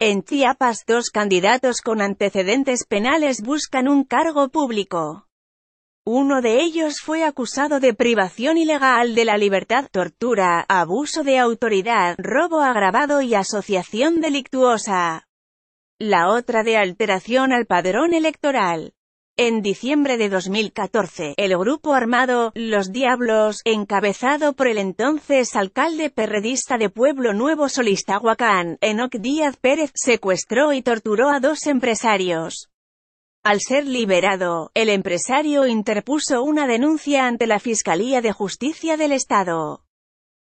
En Chiapas dos candidatos con antecedentes penales buscan un cargo público. Uno de ellos fue acusado de privación ilegal de la libertad, tortura, abuso de autoridad, robo agravado y asociación delictuosa. La otra de alteración al padrón electoral. En diciembre de 2014, el grupo armado, Los Diablos, encabezado por el entonces alcalde perredista de Pueblo Nuevo Solistahuacán, Enoc Díaz Pérez, secuestró y torturó a dos empresarios. Al ser liberado, el empresario interpuso una denuncia ante la Fiscalía de Justicia del Estado.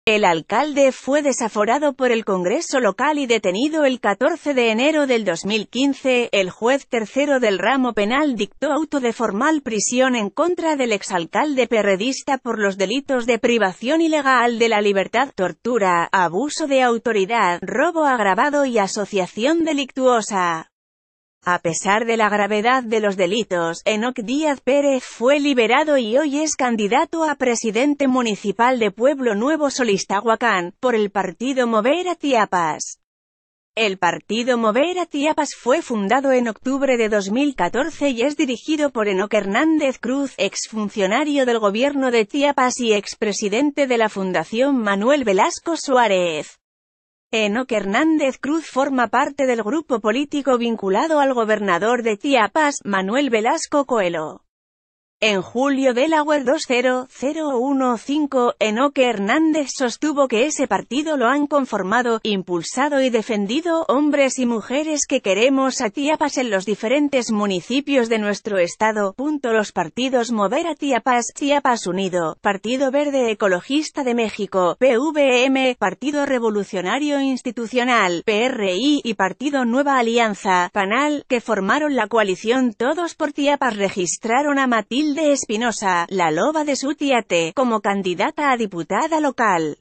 El alcalde fue desaforado por el Congreso local y detenido el 14 de enero del 2015. El juez tercero del ramo penal dictó auto de formal prisión en contra del exalcalde perredista por los delitos de privación ilegal de la libertad, tortura, abuso de autoridad, robo agravado y asociación delictuosa. A pesar de la gravedad de los delitos, Enoc Díaz Pérez fue liberado y hoy es candidato a presidente municipal de Pueblo Nuevo Solistahuacán, por el partido Mover a Tiapas. El partido Mover a Tiapas fue fundado en octubre de 2014 y es dirigido por Enoc Hernández Cruz, exfuncionario del gobierno de Tiapas y expresidente de la Fundación Manuel Velasco Suárez. Enoque Hernández Cruz forma parte del grupo político vinculado al gobernador de Chiapas, Manuel Velasco Coelho. En julio Delaware 20015 Enoque Hernández sostuvo que ese partido lo han conformado, impulsado y defendido hombres y mujeres que queremos a Tiapas en los diferentes municipios de nuestro estado. los partidos Mover a Tiapas, Tiapas Unido, Partido Verde Ecologista de México, PVM, Partido Revolucionario Institucional, PRI y Partido Nueva Alianza, Panal, que formaron la coalición Todos por Tiapas registraron a Matilde Matilde Espinosa, la loba de Sutiate, como candidata a diputada local.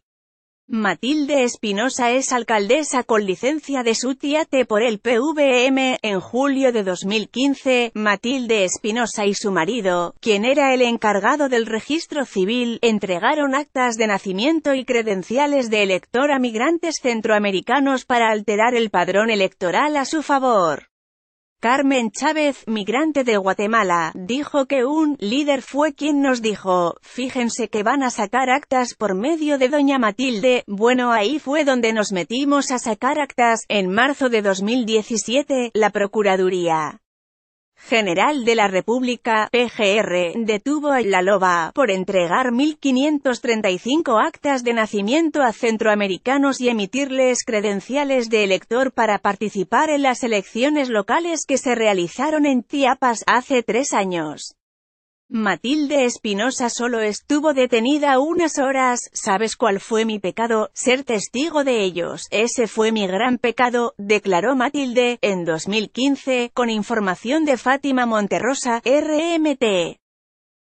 Matilde Espinosa es alcaldesa con licencia de Sutiate por el PVM. En julio de 2015, Matilde Espinosa y su marido, quien era el encargado del registro civil, entregaron actas de nacimiento y credenciales de elector a migrantes centroamericanos para alterar el padrón electoral a su favor. Carmen Chávez, migrante de Guatemala, dijo que un líder fue quien nos dijo, fíjense que van a sacar actas por medio de doña Matilde, bueno ahí fue donde nos metimos a sacar actas, en marzo de 2017, la Procuraduría General de la República, PGR, detuvo a La Loba por entregar 1.535 actas de nacimiento a centroamericanos y emitirles credenciales de elector para participar en las elecciones locales que se realizaron en Chiapas hace tres años. Matilde Espinosa solo estuvo detenida unas horas, ¿sabes cuál fue mi pecado? Ser testigo de ellos, ese fue mi gran pecado, declaró Matilde, en 2015, con información de Fátima Monterrosa, RMT.